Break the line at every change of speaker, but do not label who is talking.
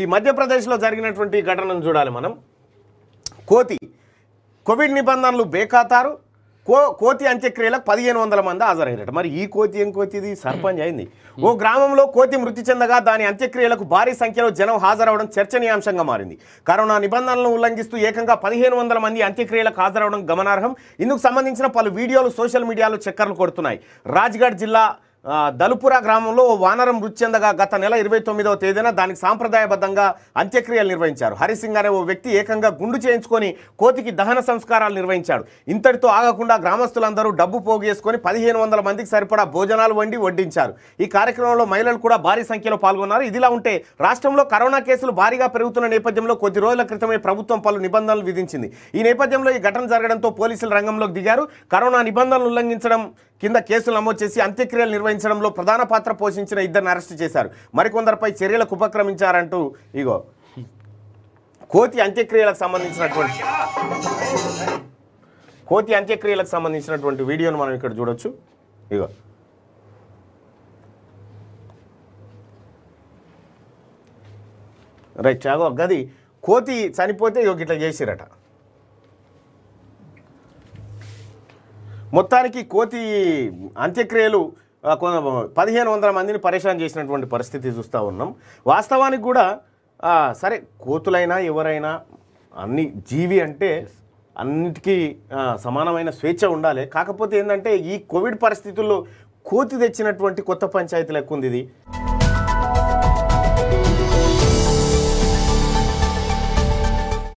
ఈ మధ్యప్రదేశ్లో జరిగినటువంటి ఘటనను చూడాలి మనం కోతి కోవిడ్ నిబంధనలు బేఖాతారు కో కోతి అంత్యక్రియలకు పదిహేను వందల మంది హాజరయ్యారట మరి ఈ కోతి ఏం కోతిది సర్పంచ్ అయింది ఓ hmm. గ్రామంలో కోతి మృతి చెందగా దాని అంత్యక్రియలకు భారీ సంఖ్యలో జనం హాజరవడం చర్చనీయాంశంగా మారింది కరోనా నిబంధనలను ఉల్లంఘిస్తూ ఏకంగా పదిహేను వందల మంది అంత్యక్రియలకు హాజరవడం గమనార్హం ఇందుకు సంబంధించిన పలు వీడియోలు సోషల్ మీడియాలో చక్కర్లు కొడుతున్నాయి రాజ్గఢ్ జిల్లా దలుపురా గ్రామంలో వానరం మృతి చెందగా గత నెల ఇరవై తొమ్మిదవ తేదీన దానికి సాంప్రదాయబద్ధంగా అంత్యక్రియలు నిర్వహించారు హరిసింగ్ అనే ఓ వ్యక్తి ఏకంగా గుండు చేయించుకొని కోతికి దహన సంస్కారాలు నిర్వహించాడు ఇంతటితో ఆగకుండా గ్రామస్తులందరూ డబ్బు పోగేసుకొని పదిహేను వందల మందికి సరిపడా భోజనాలు వండి వడ్డించారు ఈ కార్యక్రమంలో మహిళలు కూడా భారీ సంఖ్యలో పాల్గొన్నారు ఇదిలా ఉంటే రాష్ట్రంలో కరోనా కేసులు భారీగా పెరుగుతున్న నేపథ్యంలో కొద్ది రోజుల క్రితమే ప్రభుత్వం పలు నిబంధనలు విధించింది ఈ నేపథ్యంలో ఈ ఘటన జరగడంతో పోలీసులు రంగంలోకి దిగారు కరోనా నిబంధనలు ఉల్లంఘించడం కింద కేసులు నమోదు చేసి అంత్యక్రియలు నిర్వహించారు నిర్వహించడంలో ప్రధాన పాత్ర పోషించిన ఇద్దరిని అరెస్టు చేశారు మరికొందరిపై చర్యలకు ఉపక్రమించారంటూ ఇగో కోతి అంత్యక్రియలకు సంబంధించినటువంటి కోతి అంత్యక్రియలకు సంబంధించినటువంటి వీడియోను మనం ఇక్కడ చూడొచ్చు ఇగో రైట్ చాగో గది కోతి చనిపోతే ఇక ఇట్లా చేసిరట మొత్తానికి కోతి అంత్యక్రియలు పదిహేను వందల మందిని పరేషాన్ చేసినటువంటి పరిస్థితి చూస్తూ ఉన్నాం వాస్తవానికి కూడా సరే కోతులైనా ఎవరైనా అన్ని జీవి అంటే అన్నిటికీ సమానమైన స్వేచ్ఛ ఉండాలి కాకపోతే ఏంటంటే ఈ కోవిడ్ పరిస్థితుల్లో కోతి తెచ్చినటువంటి కొత్త పంచాయతీలకు ఉంది ఇది